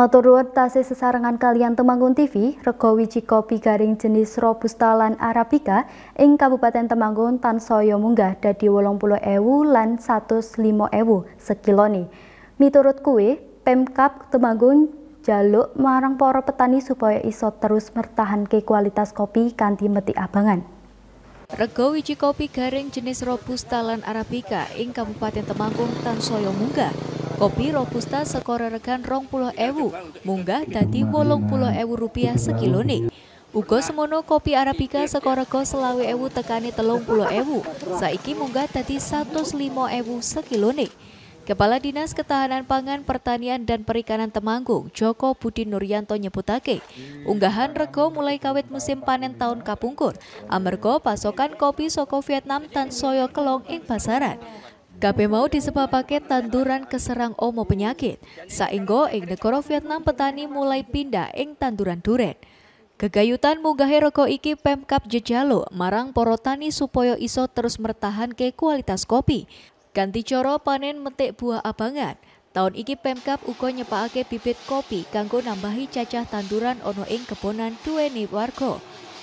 Matur nuwun tasih sesarengan kalian Temanggung TV, rego wiji kopi garing jenis Robusta lan Arabica ing Kabupaten Temanggung tansaya munggah dadi 80.000 lan 105.000 sekilone. Miturut kuwe, Pemkap Temanggung jaluk marang para petani supaya iso terus mertahanke kualitas kopi kanthi metik abangan. Rego wiji kopi garing jenis Robusta lan Arabica ing Kabupaten Temanggung tansaya munggah Kopi Robusta sekore rekan rong puluh ewu, munggah tadi wolong puluh ewu rupiah sekilone. Ugo semono kopi Arabica go selawe ewu tekani telung puluh ewu, saiki munggah dati satus limo ewu sekilone. Kepala Dinas Ketahanan Pangan Pertanian dan Perikanan Temanggung, Joko Budi Nuryanto nyebutake, unggahan rego mulai kawit musim panen tahun kapungkur, amergo pasokan kopi soko Vietnam tan soyo kelong ing pasaran. Kape mau disepa paket tanduran keserang omo penyakit. Sainggo ing negara Vietnam petani mulai pindah ing tanduran duren. Kegayutan munggahe rokok iki Pemkap Jejalo marang para tani supaya iso terus mertahan ke kualitas kopi. Ganti coro panen metik buah abangan. Tahun iki Pemkap uko nyepakake bibit kopi kanggo nambahi cacah tanduran ono ing kebonan duweni warga.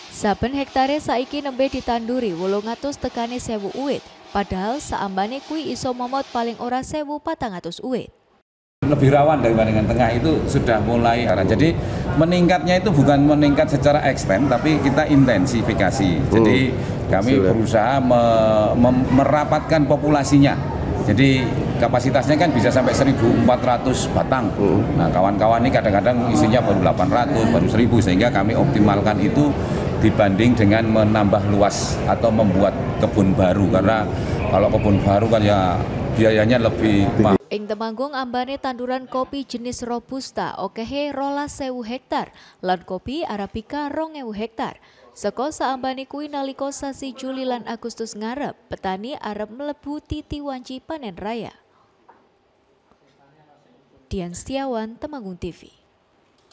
Saben hektare saiki nembe ditanduri wolongatus tekane sewu uwit. Padahal seambane kui iso momot paling ora sewu patangatus uwit. Lebih rawan dari bandingan tengah itu sudah mulai. Jadi meningkatnya itu bukan meningkat secara ekstrem, tapi kita intensifikasi. Hmm. Jadi kami berusaha me me merapatkan populasinya. Jadi kapasitasnya kan bisa sampai 1.400 batang. Hmm. Nah kawan-kawan ini kadang-kadang isinya baru 800, baru 1.000 sehingga kami optimalkan itu dibanding dengan menambah luas atau membuat kebun baru karena kalau kebun baru kan ya biayanya lebih mahal. Ing Temanggung ambane tanduran kopi jenis robusta okehe rola sewu hektar lan kopi arabica rongewu hektar. Seko saambane kui naliko sasi Juli lan Agustus ngarep, petani arep melebu titi wanci panen raya. Dian Setiawan, Temanggung TV.